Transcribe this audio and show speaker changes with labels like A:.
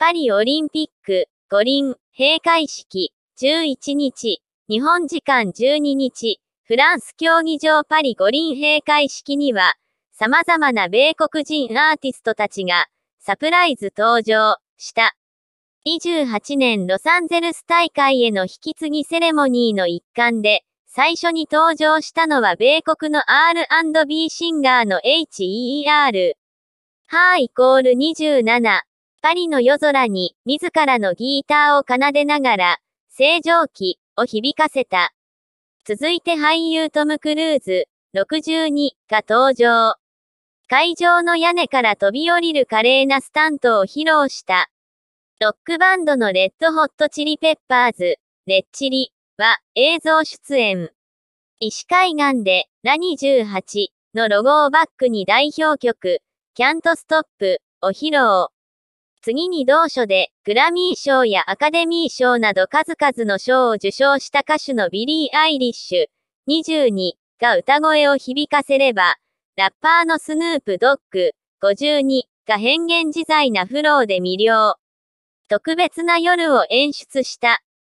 A: パリオリンピック、五輪、閉会式、11日、日本時間12日、フランス競技場パリ五輪閉会式には、様々な米国人アーティストたちが、サプライズ登場、した。28年ロサンゼルス大会への引き継ぎセレモニーの一環で、最初に登場したのは米国の R&B シンガーの HER。ハーイコール27。パリの夜空に自らのギーターを奏でながら、正常期を響かせた。続いて俳優トム・クルーズ、62が登場。会場の屋根から飛び降りる華麗なスタントを披露した。ロックバンドのレッドホットチリペッパーズ、レッチリは映像出演。石海岸でラ28のロゴをバックに代表曲、キャントストップを披露。次に同書で、グラミー賞やアカデミー賞など数々の賞を受賞した歌手のビリー・アイリッシュ、22が歌声を響かせれば、ラッパーのスヌープ・ドッグ、52が変幻自在なフローで魅了。特別な夜を演出した。